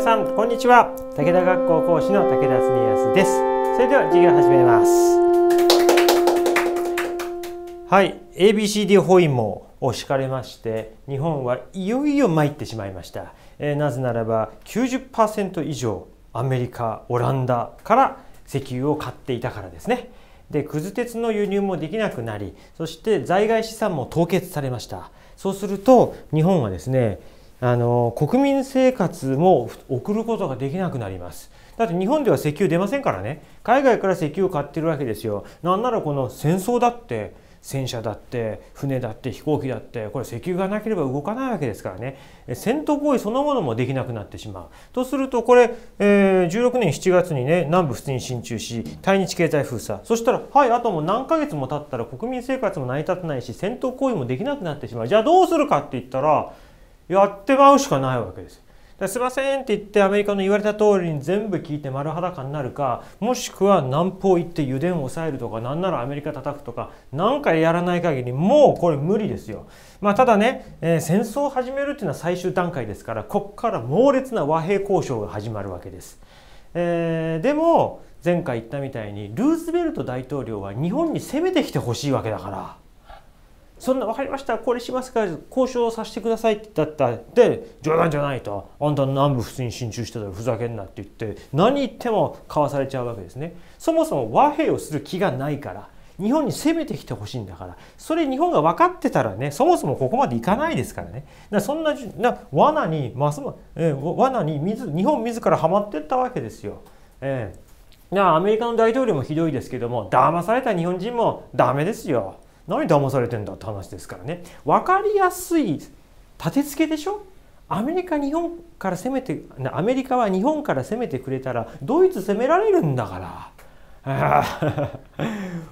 さんこんにちは武田学校講師の武田恒康ですそれでは授業始めますはい ABCD 包囲網を敷かれまして日本はいよいよ参ってしまいました、えー、なぜならば90%以上アメリカオランダから石油を買っていたからですねでくず鉄の輸入もできなくなりそして在外資産も凍結されましたそうすると日本はですねあの国民生活も送ることができなくなります。だって日本では石油出ませんからね海外から石油を買ってるわけですよ。なんならこの戦争だって戦車だって船だって飛行機だってこれ石油がなければ動かないわけですからね戦闘行為そのものもできなくなってしまうとするとこれ、えー、16年7月にね南部普通に進駐し対日経済封鎖そしたらはいあともう何ヶ月も経ったら国民生活も成り立たないし戦闘行為もできなくなってしまうじゃあどうするかって言ったらやってまうしかないわけですすいませんって言ってアメリカの言われた通りに全部聞いて丸裸になるかもしくは南方行って油田を抑えるとか何ならアメリカ叩くとか何回やらない限りもうこれ無理ですよ。まあ、ただね、えー、戦争を始めるっていうのは最終段階ですからここから猛烈な和平交渉が始まるわけです。えー、でも前回言ったみたいにルーズベルト大統領は日本に攻めてきてほしいわけだから。そんな分かりましたこれしますから交渉させてくださいって言ったって冗談じゃないとあんた南部普通に進駐してたらふざけんなって言って何言ってもかわされちゃうわけですねそもそも和平をする気がないから日本に攻めてきてほしいんだからそれ日本が分かってたらねそもそもここまでいかないですからねだそんなな罠にますま、えー、罠に日本自らはまってったわけですよ。えーアメリカの大統領もひどいですけども騙された日本人もダメですよ。何騙されてんだって話ですからね分かりやすい立て付けでしょアメリカ日本から攻めてアメリカは日本から攻めてくれたらドイツ攻められるんだから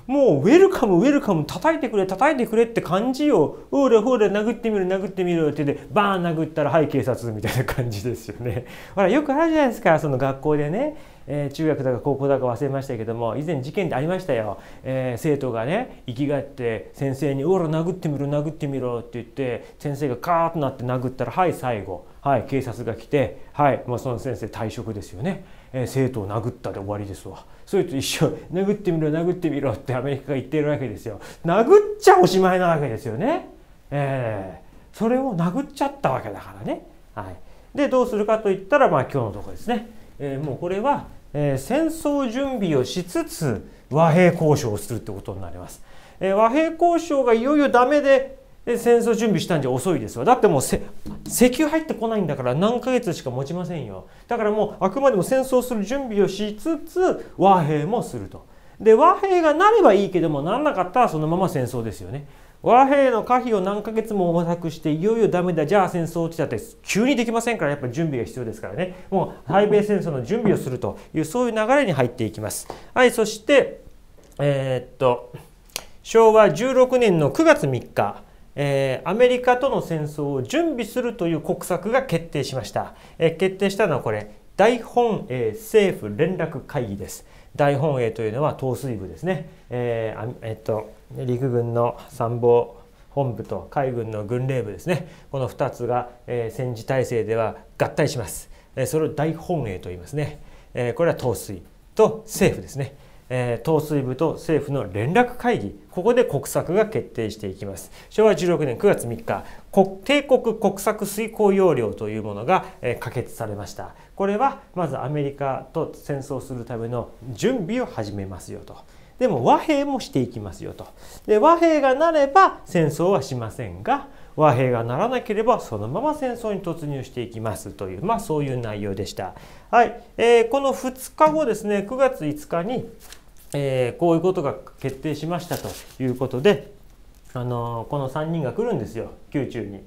もうウェルカムウェルカム叩いてくれ叩いてくれって感じよほらほら殴ってみる殴ってみるってでバーン殴ったらはい警察みたいな感じですよねほらよくあるじゃないですかその学校でねえー、中学だか高校だか忘れましたけども以前事件でありましたよ、えー、生徒がね生きがって先生に「おら殴ってみろ殴ってみろ」って言って先生がカーッとなって殴ったら「はい最後」はい警察が来て「はい、もうその先生退職ですよね、えー、生徒を殴ったで終わりですわ」それと一緒「殴ってみろ殴ってみろ」ってアメリカが言ってるわけですよ殴っちゃおしまいなわけですよね。えー、それを殴っちゃったわけだからね。はい、でどうするかといったら、まあ、今日のとこですね。えー、もうこれはえー、戦争準備をしつつ和平交渉をするってことになります、えー、和平交渉がいよいよダメで戦争準備したんじゃ遅いですよだってもう石油入ってこないんだから何ヶ月しか持ちませんよだからもうあくまでも戦争する準備をしつつ和平もするとで和平がなればいいけどもならなかったらそのまま戦争ですよね和平の可否を何ヶ月も模索していよいよダメだじゃあ戦争を打ちたって急にできませんからやっぱり準備が必要ですからねもう対米戦争の準備をするというそういう流れに入っていきますはいそしてえー、っと昭和16年の9月3日えー、アメリカとの戦争を準備するという国策が決定しました、えー、決定したのはこれ大本営政府連絡会議です大本営というのは統帥部ですね、えーえっと陸軍の参謀本部と海軍の軍令部ですねこの2つが、え戦時体制では合体します、えそれを大本営と言いますね、えこれは統帥と政府ですね、え統帥部と政府の連絡会議ここで国策が決定していきます昭和16年9月3日国帝国国策遂行要領というものが、え可決されましたこれはまずアメリカと戦争するための準備を始めますよと。でも和平もしていきますよと。で和平がなれば戦争はしませんが和平がならなければそのまま戦争に突入していきますという、まあ、そういう内容でした。はいえー、この2日後ですね9月5日に、えー、こういうことが決定しましたということで、あのー、この3人が来るんですよ宮中に。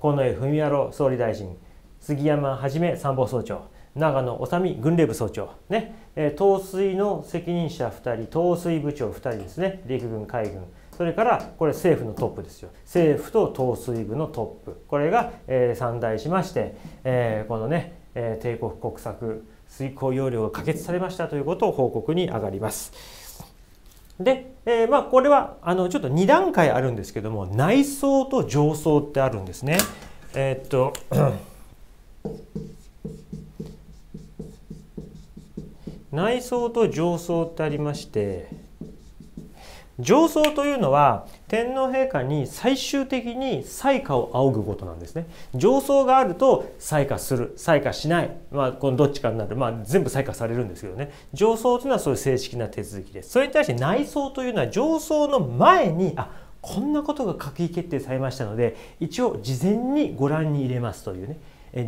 近衛文郎総理大臣杉山はじめ参謀総長長野修軍令部総長ねえー、統帥の責任者2人、統帥部長2人ですね、陸軍、海軍、それからこれ政府のトップですよ、政府と統帥部のトップ、これが、えー、大しまして、えこのね、え帝国国策遂行要領が可決されましたということを報告に上がります。で、えまあ、これはあのちょっと2段階あるんですけども、内装と上層ってあるんですね。えっと内装と上層ってありまして上層というのは天皇陛下に最終的に採火を仰ぐことなんですね上層があると採下する採下しない、まあ、このどっちかになる、まあ、全部採火されるんですけどね上層というのはそういう正式な手続きですそれに対して内装というのは上層の前にあこんなことが閣議決定されましたので一応事前にご覧に入れますというね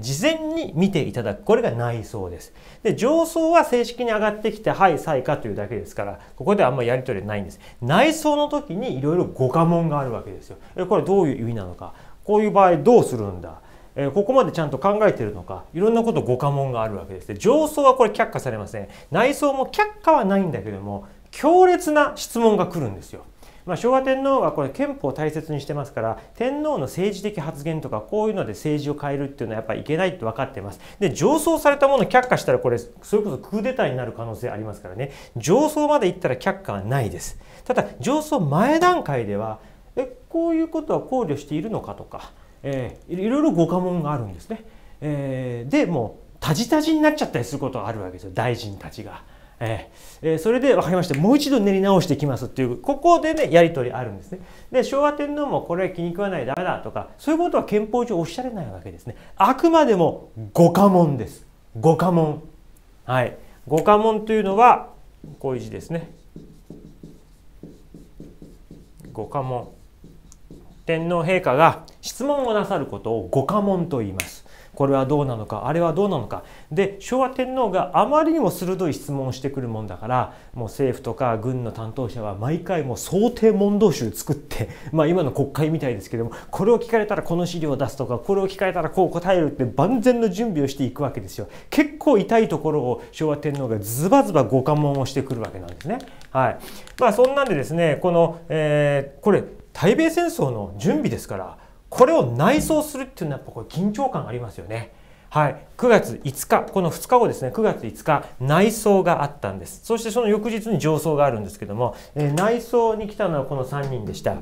事前に見ていただくこれが内装ですで上層は正式に上がってきてはい最下というだけですからここであんまりやり取りないんです内装の時にいろいろご家紋があるわけですよこれどういう意味なのかこういう場合どうするんだえここまでちゃんと考えてるのかいろんなこと五家紋があるわけですで上層はこれ却下されません内装も却下はないんだけども強烈な質問が来るんですよまあ、昭和天皇はこれ憲法を大切にしてますから天皇の政治的発言とかこういうので政治を変えるっていうのはやっぱりいけないって分かってますで上層されたものを却下したらこれそれこそクーデターになる可能性ありますからね上層まで行ったら却下はないですただ上層前段階ではえこういうことは考慮しているのかとか、えー、いろいろご家紋があるんですね、えー、でもうタジタジになっちゃったりすることがあるわけですよ大臣たちが。えー、それで分かりましたもう一度練り直していきますっていうここでねやり取りあるんですねで昭和天皇もこれ気に食わないダメだとかそういうことは憲法上おっしゃれないわけですねあくまでも五家門です五家門はい五家門というのはこういう字ですね五家門天皇陛下が質問をなさることを五家門と言いますこれはどうなのかあれはどうなのかで昭和天皇があまりにも鋭い質問をしてくるもんだからもう政府とか軍の担当者は毎回もう想定問答集作って、まあ、今の国会みたいですけどもこれを聞かれたらこの資料を出すとかこれを聞かれたらこう答えるって万全の準備をしていくわけですよ。結構痛いところを昭和天皇がズバズバご関門をしてくるわけなんですね。はいまあ、そんなんでですねこの、えー、これ対米戦争の準備ですから。これを内装するっていうのはやっぱこれ緊張感ありますよね。はい、9月5日、この2日後ですね、9月5日、内装があったんです。そしてその翌日に上層があるんですけども、えー、内装に来たのはこの3人でした。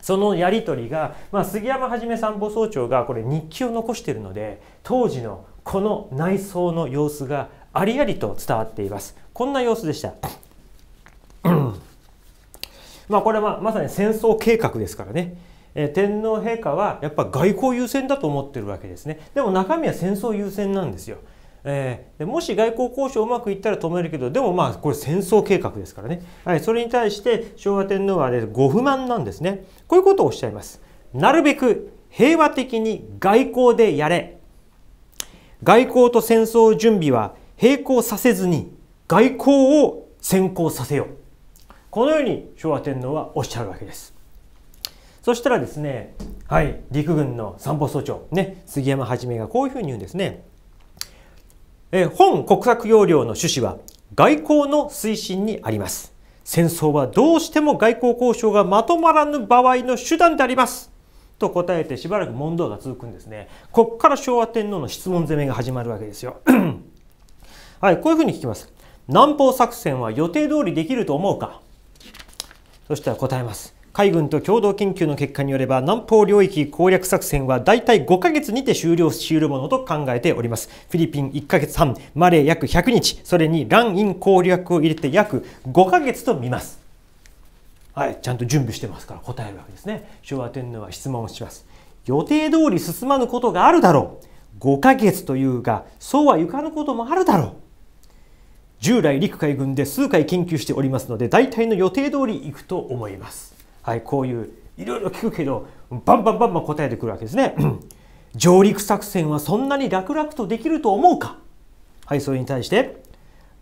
そのやり取りが、まあ、杉山はじめ参謀総長がこれ日記を残しているので、当時のこの内装の様子がありありと伝わっています。こんな様子でした。まあこれはまさに戦争計画ですからね。え天皇陛下はやっぱ外交優先だと思ってるわけですねでも中身は戦争優先なんですよえー、もし外交交渉うまくいったら止めるけどでもまあこれ戦争計画ですからね、はい、それに対して昭和天皇は、ね、ご不満なんですねこういうことをおっしゃいますなるべく平和的に外交でやれ外交と戦争準備は並行させずに外交を先行させようこのように昭和天皇はおっしゃるわけですそしたらですね、はい、陸軍の参謀総長、ね、杉山はじめがこういうふうに言うんですね。え本国策要領の趣旨は外交の推進にあります。戦争はどうしても外交交渉がまとまらぬ場合の手段であります。と答えてしばらく問答が続くんですね。こっから昭和天皇の質問攻めが始まるわけですよ。はい、こういうふうに聞きます。南方作戦は予定通りできると思うかそしたら答えます。海軍と共同研究の結果によれば南方領域攻略作戦は大体5ヶ月にて終了しうるものと考えておりますフィリピン1ヶ月半マレー約100日それにランイン攻略を入れて約5ヶ月と見ますはいちゃんと準備してますから答えるわけですね昭和天皇は質問をします予定通り進まぬことがあるだろう5ヶ月というがそうはいかぬこともあるだろう従来陸海軍で数回研究しておりますので大体の予定通り行くと思いますはい、こういういろいろ聞くけどバンバンバンバン答えてくるわけですね 上陸作戦はそんなに楽々とできると思うかはいそれに対して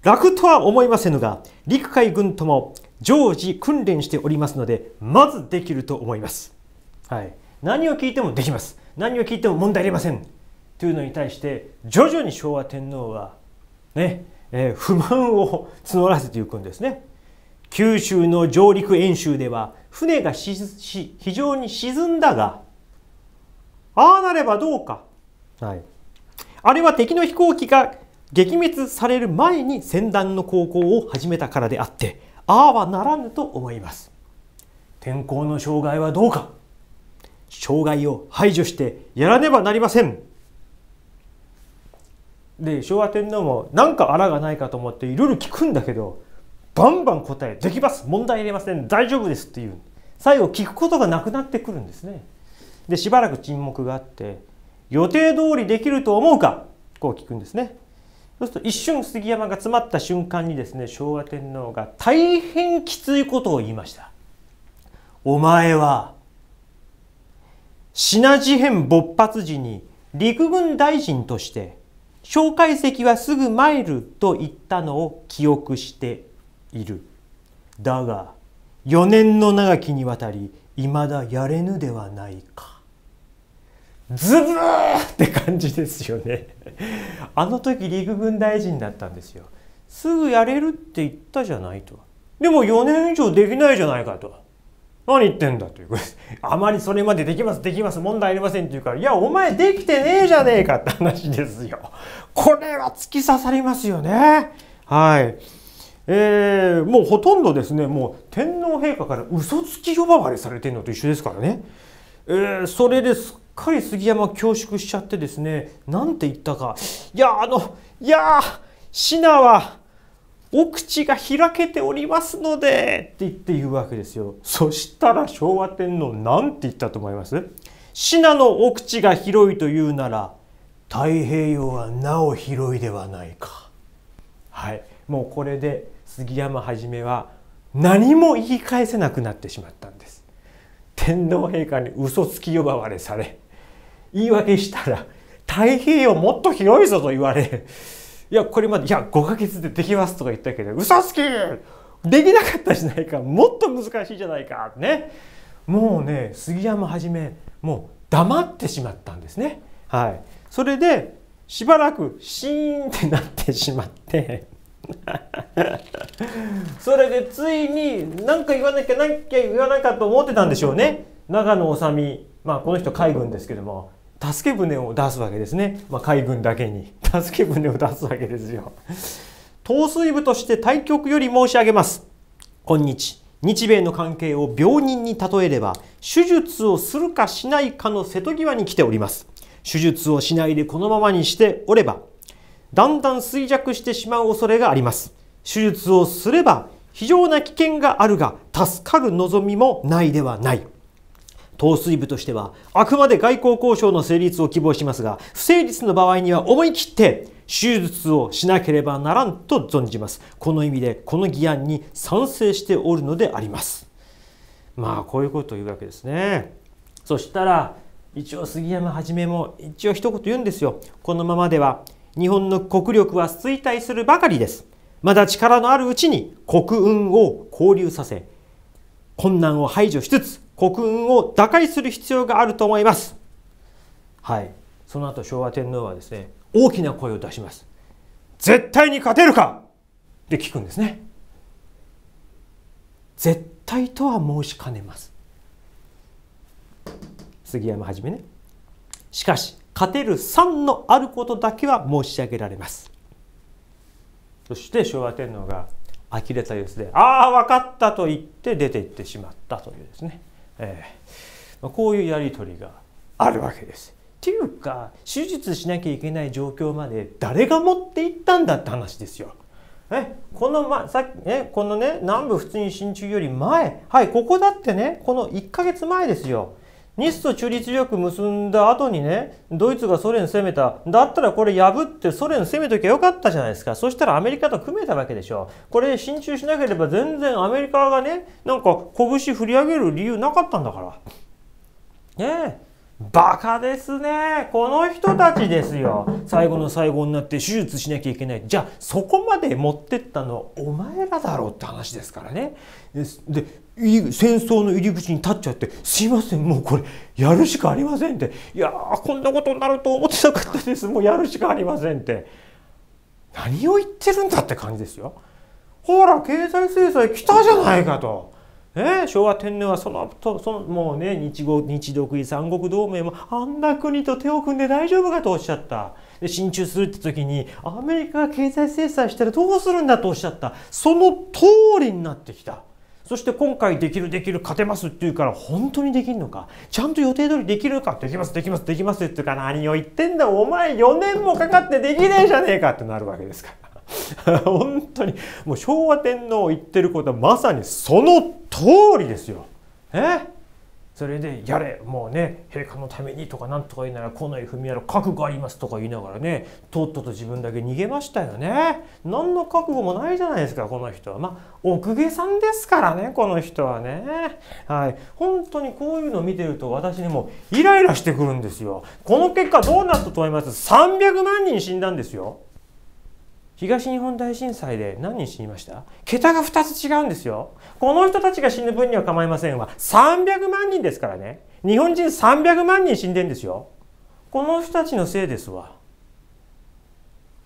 楽とは思いませんが陸海軍とも常時訓練しておりますのでまずできると思います、はい、何を聞いてもできます何を聞いても問題ありませんというのに対して徐々に昭和天皇はね、えー、不満を募らせていくんですね九州の上陸演習では船が非常に沈んだがああなればどうか、はい、あれは敵の飛行機が撃滅される前に船団の航行を始めたからであってああはならぬと思います天候の障害はどうか障害を排除してやらねばなりませんで昭和天皇も何かあらがないかと思っていろいろ聞くんだけどバンバン答えできます問題ありません大丈夫ですっていう最後聞くことがなくなってくるんですねでしばらく沈黙があって予定通りできると思うかこう聞くんですねそうすると一瞬杉山が詰まった瞬間にですね昭和天皇が大変きついことを言いましたお前は品事変勃発時に陸軍大臣として蒋介石はすぐ参ると言ったのを記憶しているだが4年の長きにわたりいまだやれぬではないかズブーって感じですよねあの時陸軍大臣だったんですよすぐやれるって言ったじゃないとでも4年以上できないじゃないかと何言ってんだということですあまりそれまでできますできます問題ありませんっていうからいやお前できてねえじゃねえかって話ですよこれは突き刺さりますよねはいえー、もうほとんどですねもう天皇陛下から嘘つき呼ばわりされてるのと一緒ですからね、えー、それですっかり杉山恐縮しちゃってですねなんて言ったかいやあのいやシナはお口が開けておりますのでって言って言うわけですよそしたら昭和天皇なんて言ったと思いますシナのお口が広いというなら太平洋はなお広いではないかはいもうこれで杉山はじめは何も言い返せなくなってしまったんです天皇陛下に嘘つき呼ばわれされ言い訳したら太平洋もっと広いぞと言われいやこれまでいや5ヶ月でできますとか言ったけど嘘つきできなかったじゃないかもっと難しいじゃないかねもうね杉山はじめもう黙ってしまったんですねはいそれでしばらくシーンってなってしまって それでついに何か言わなきゃ何か言わなきゃと思ってたんでしょうね長野治美、まあ、この人海軍ですけども助け船を出すわけですね、まあ、海軍だけに 助け船を出すわけですよ統帥部として対局より申し上げます今日日米の関係を病人に例えれば手術をするかしないかの瀬戸際に来ております手術をしないでこのままにしておればだんだん衰弱してしまう恐れがあります。手術をすれば非常な危険があるが助かる望みもないではない。統帥部としてはあくまで外交交渉の成立を希望しますが不成立の場合には思い切って手術をしなければならんと存じますこの意味でこの議案に賛成しておるのでありますまあこういうことを言うわけですねそしたら一応杉山はじめも一応一言言うんですよこのままでは日本の国力は衰退するばかりですまだ力のあるうちに国運を交流させ困難を排除しつつ国運を打開する必要があると思いますはいその後昭和天皇はですね大きな声を出します絶対に勝てるかって聞くんですね絶対とは申しかねます杉山はじめねしかし勝てる3のあることだけは申し上げられますそして昭和天皇が呆れた様子で「ああ分かった」と言って出て行ってしまったというですね、えー、こういうやり取りがあるわけです。っていうか手術しなきゃいけない状況まで誰が持っていったんだって話ですよ。えこの、ま、さっきね、このね、南部普通に進駐より前、はい、ここだってね、この1ヶ月前ですよ。日ソ中立条約結んだ後にねドイツがソ連攻めただったらこれ破ってソ連攻めときゃよかったじゃないですかそしたらアメリカと組めたわけでしょこれ進駐しなければ全然アメリカがねなんか拳振り上げる理由なかったんだからねえバカですね。この人たちですよ。最後の最後になって手術しなきゃいけない。じゃあそこまで持ってったのはお前らだろうって話ですからね。で、戦争の入り口に立っちゃって「すいませんもうこれやるしかありません」って「いやこんなことになると思ってなかったですもうやるしかありません」って何を言ってるんだって感じですよ。ほら経済制裁来たじゃないかと。昭和天皇はそのとそのもうね日後日独立三国同盟もあんな国と手を組んで大丈夫かとおっしゃったで進駐するって時にアメリカが経済制裁したらどうするんだとおっしゃったその通りになってきた。そして今回できるできる勝てますって言うから本当にできるのかちゃんと予定通りできるかできますできますできますって言うから何を言ってんだお前4年もかかってできねえじゃねえかってなるわけですから。本当にもう昭和天皇言ってることはまさにその通りですよ。えそれで「やれもうね陛下のために」とか何とか言いながら「近衛文やろ覚悟あります」とか言いながらねとっとと自分だけ逃げましたよね。何の覚悟もないじゃないですかこの人は。まあ奥下さんですからねこの人はね。はい本当にこういうのを見てると私にもイライラしてくるんですよ。この結果どうなったと思います ?300 万人死んだんですよ。東日本大震災で何人死にました桁が2つ違うんですよ。この人たちが死ぬ分には構いませんわ。300万人ですからね。日本人300万人死んでんですよ。この人たちのせいですわ。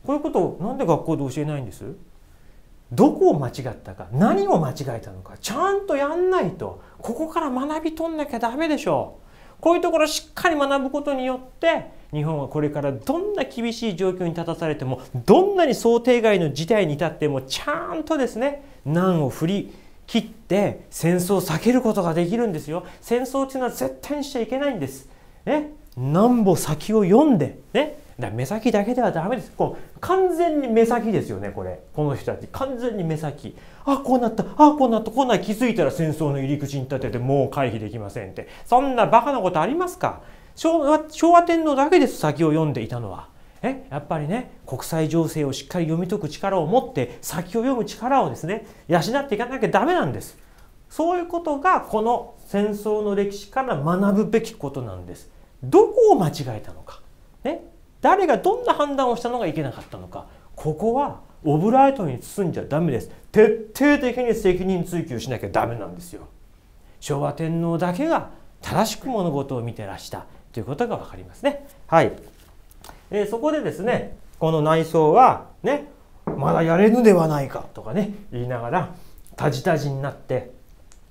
こういうことをなんで学校で教えないんですどこを間違ったか何を間違えたのかちゃんとやんないとここから学び取んなきゃダメでしょう。こういうところをしっかり学ぶことによって日本はこれからどんな厳しい状況に立たされてもどんなに想定外の事態に至ってもちゃんとですね難を振り切って戦争を避けることができるんですよ戦争っていうのは絶対にしちゃいけないんですね何歩先を読んでねだ目先だけではダメですこう完全に目先ですよねこれこの人たち完全に目先あこうなったあこうなったこんな気づいたら戦争の入り口に立ててもう回避できませんってそんなバカなことありますか昭和昭和天皇だけです先を読んでいたのは。えやっぱりね国際情勢をしっかり読み解く力を持って先を読む力をですね養っていかなきゃダメなんですそういうことがこの戦争の歴史から学ぶべきことなんですどこを間違えたのか、ね、誰がどんな判断をしたのがいけなかったのかここはオブライトに包んじゃダメです徹底的に責任追及しなきゃダメなんですよ昭和天皇だけが正しく物事を見てらしたということが分かりますねはい、えー、そこでですねこの内装はねまだやれぬではないかとかね言いながらタジタジになって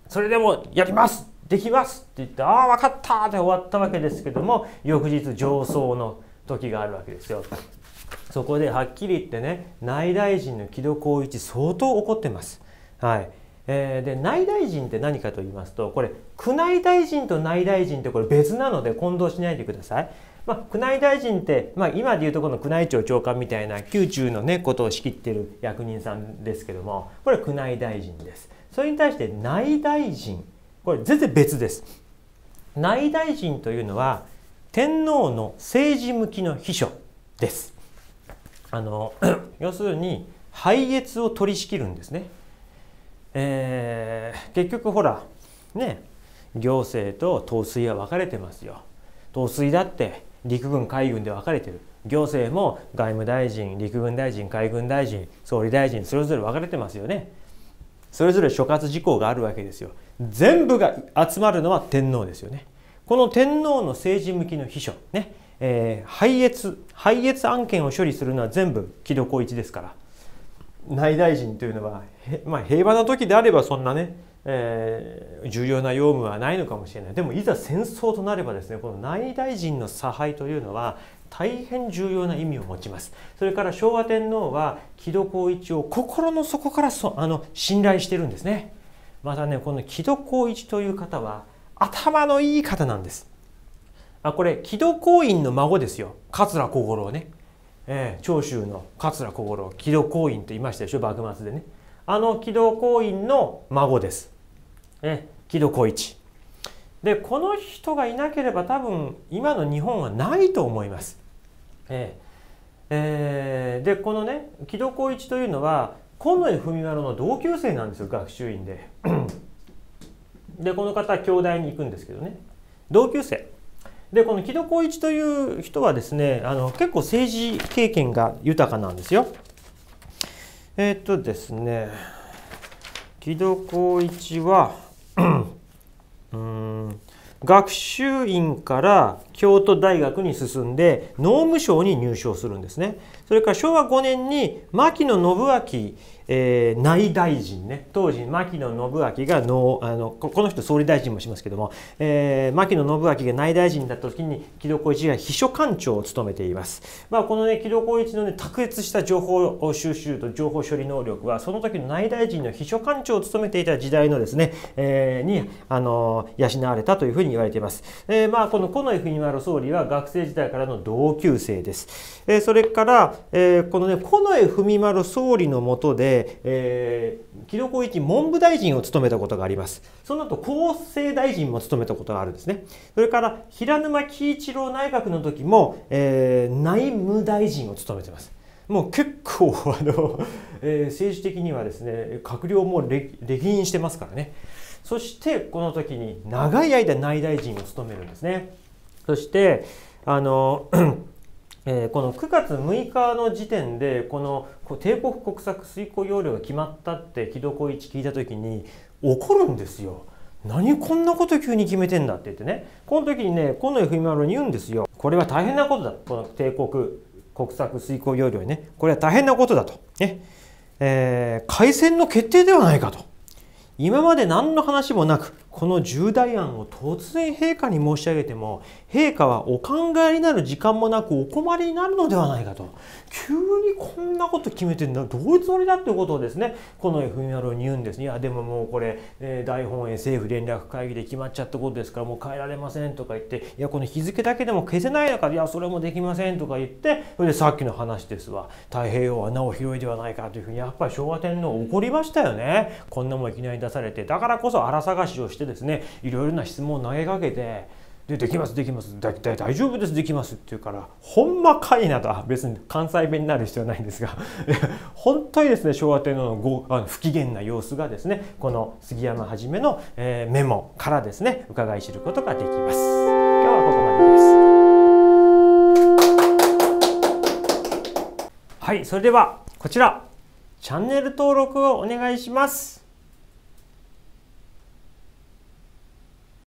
それでもやりますできますって言ってああ分かったで終わったわけですけども翌日上層の時があるわけですよ。そこではっきり言ってね内大臣の木戸浩一相当怒ってます。はいえー、で内大臣って何かと言いますとこれ宮内大臣と内大臣ってこれ別なので混同しないでください。まあ、宮内大臣って、まあ、今でいうとこの宮内庁長官みたいな宮中の、ね、ことを仕切ってる役人さんですけどもこれ宮内大臣です。それに対して内大臣これ全然別です。内大臣というのは天皇の政治向きの秘書です。あの 要するに拝謁を取り仕切るんですね。えー、結局ほらね行政と統帥は分かれてますよ。統帥だって陸軍海軍で分かれてる。行政も外務大臣陸軍大臣海軍大臣総理大臣それぞれ分かれてますよね。それぞれ諸葛事項があるわけですよ。全部が集まるのは天皇ですよね。この天皇の政治向きの秘書、ね、えー、廃越、廃越案件を処理するのは全部木戸孝一ですから、内大臣というのは、まあ、平和な時であればそんなね、えー、重要な用務はないのかもしれない。でもいざ戦争となればですね、この内大臣の差配というのは大変重要な意味を持ちます。それから昭和天皇は木戸光一を心の底からそあの信頼してるんですね。またね、この木戸光一という方は頭のいい方なんです。あこれ木戸光院の孫ですよ桂小五郎ね、えー、長州の桂小五郎木戸光院って言いましたでしょ幕末でねあの木戸光院の孫です、えー、木戸光一でこの人がいなければ多分今の日本はないと思います、えーえー、でこのね木戸光一というのは近衛文麿の同級生なんですよ学習院ででこの方は京大に行くんですけどね同級生でこの木戸光一という人はですねあの結構政治経験が豊かなんですよ。えー、っとですね木戸光一は うん学習院から京都大学に進んで農務省に入省するんですねそれから昭和5年に牧野信明、えー、内大臣ね当時牧野信明がのあのこの人総理大臣もしますけども、えー、牧野信明が内大臣だった時に木戸光一が秘書官長を務めています、まあ、このね木戸光一のね卓越した情報収集と情報処理能力はその時の内大臣の秘書官長を務めていた時代のですね、えー、にあの養われたというふうに言われています、えー、まあこの近衛総理は学生時代からの同級生です。えー、それから、えー、このね、近衛文丸総理の下で、えー、木戸光一文部大臣を務めたことがあります。その後、厚生大臣も務めたことがあるんですね。それから、平沼喜一郎内閣の時も、えー、内務大臣を務めてます。もう結構 あの、えー、政治的にはですね閣僚も歴任してますからねそしてこの時に長い間内大臣を務めるんですね。そしてあの えー、この9月6日の時点でこの帝国国策遂行要領が決まったって木戸浩一聞いた時に怒るんですよ。何こんなこと急に決めてんだって言ってねこの時にね近衛文丸に言うんですよこれは大変なことだこの帝国国策遂行要領にねこれは大変なことだとねえー、開の決定ではないかと今まで何の話もなくこの重大案を突然陛下に申し上げても陛下はお考えになる時間もなくお困りになるのではないかと急にこんなこと決めてるだどういうつもりだっていうことをですねこの f m 郎に言うんですいやでももうこれ、えー、大本営政府連絡会議で決まっちゃったことですからもう変えられませんとか言っていやこの日付だけでも消せないのかいやそれもできませんとか言ってそれでさっきの話ですわ太平洋はなお広いではないかというふうにやっぱり昭和天皇怒りましたよねこんなもんいきなり出されてだからこそ荒探しをしてですねいろいろな質問を投げかけて。でできますできますだい大い大丈夫ですできますって言うからほんまかいなと別に関西弁になる必要はないんですが 本当にですね昭和天皇のごあの不機嫌な様子がですねこの杉山はじめの、えー、メモからですね伺い知ることができます。今日はここまでですはいそれではこちらチャンネル登録をお願いします。